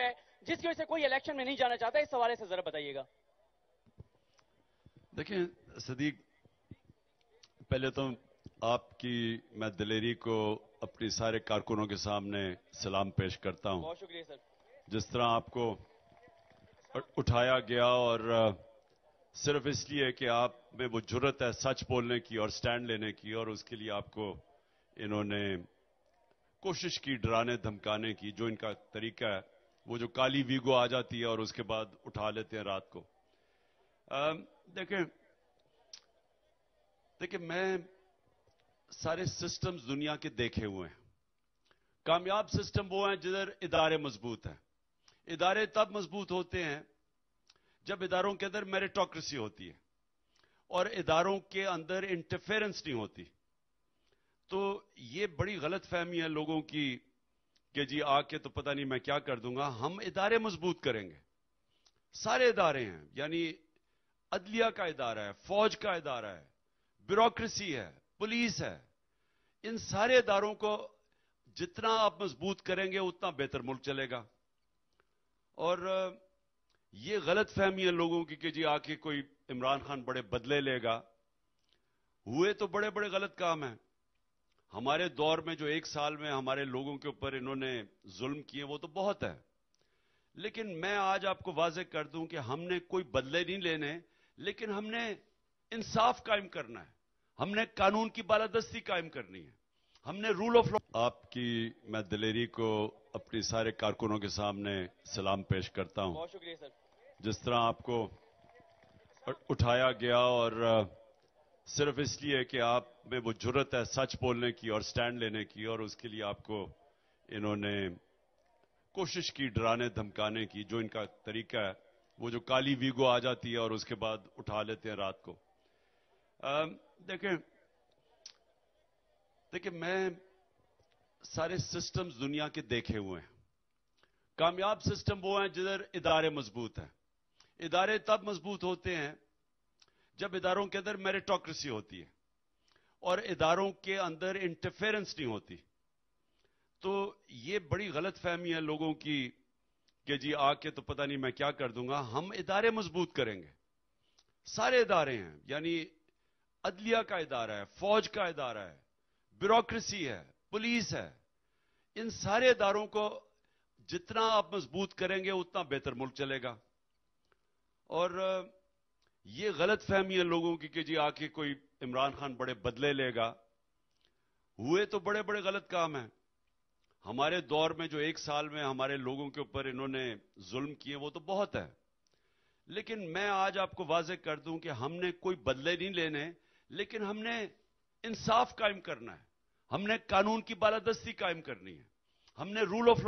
है जिसकी वजह से कोई इलेक्शन में नहीं जाना चाहता इस हवाले से जरा बताइएगा देखिए सदीक पहले तो आपकी मैं दिलेरी को अपने सारे कारकुनों के सामने सलाम पेश करता हूं बहुत शुक्रिया सर जिस तरह आपको उठाया गया और सिर्फ इसलिए कि आप में वो जरूरत है सच बोलने की और स्टैंड लेने की और उसके लिए आपको इन्होंने कोशिश की डराने धमकाने की जो इनका तरीका है वो जो काली वीगो आ जाती है और उसके बाद उठा लेते हैं रात को देखें देखिए मैं सारे सिस्टम्स दुनिया के देखे हुए हैं कामयाब सिस्टम वो हैं जिधर इदारे मजबूत हैं इदारे तब मजबूत होते हैं जब इदारों के अंदर मेरिटोक्रेसी होती है और इदारों के अंदर इंटरफेरेंस नहीं होती तो ये बड़ी गलत फहमी है लोगों की कि जी आके तो पता नहीं मैं क्या कर दूंगा हम इदारे मजबूत करेंगे सारे इदारे हैं यानी अदलिया का इदारा है फौज का इदारा है ब्यूरोक्रेसी है पुलिस है इन सारे इदारों को जितना आप मजबूत करेंगे उतना बेहतर मुल्क चलेगा और ये गलत फहमी है लोगों की कि जी आके कोई इमरान खान बड़े बदले लेगा हुए तो बड़े बड़े गलत काम हैं हमारे दौर में जो एक साल में हमारे लोगों के ऊपर इन्होंने जुल्म किए वो तो बहुत है लेकिन मैं आज आपको वाजह कर दूं कि हमने कोई बदले नहीं लेने लेकिन हमने इंसाफ कायम करना है हमने कानून की बालादस्ती कायम करनी है हमने रूल ऑफ लॉ आपकी मैं दिलेरी को अपने सारे कारकुनों के सामने सलाम पेश करता हूं बहुत शुक्रिया सर जिस तरह आपको उठाया गया और सिर्फ इसलिए कि आप में वो जरूरत है सच बोलने की और स्टैंड लेने की और उसके लिए आपको इन्होंने कोशिश की डराने धमकाने की जो इनका तरीका है वो जो काली वीगो आ जाती है और उसके बाद उठा लेते हैं रात को देखें देखिए मैं सारे सिस्टम्स दुनिया के देखे हुए हैं कामयाब सिस्टम वो हैं जिधर इदारे मजबूत हैं इदारे तब मजबूत होते हैं जब इदारों के अंदर मेरिटोक्रेसी होती है और इदारों के अंदर इंटरफेरेंस नहीं होती तो ये बड़ी गलत फहमी है लोगों की कि जी आके तो पता नहीं मैं क्या कर दूंगा हम इदारे मजबूत करेंगे सारे इदारे हैं यानी अदलिया का इदारा है फौज का इदारा है ब्यूरोक्रेसी है पुलिस है इन सारे इदारों को जितना आप मजबूत करेंगे उतना बेहतर मुल्क चलेगा और ये गलत फहमी है लोगों की कि जी आके कोई इमरान खान बड़े बदले लेगा हुए तो बड़े बड़े गलत काम हैं हमारे दौर में जो एक साल में हमारे लोगों के ऊपर इन्होंने जुल्म किए वो तो बहुत है लेकिन मैं आज आपको वाजह कर दूं कि हमने कोई बदले नहीं लेने लेकिन हमने इंसाफ कायम करना है हमने कानून की बालादस्ती कायम करनी है हमने रूल ऑफ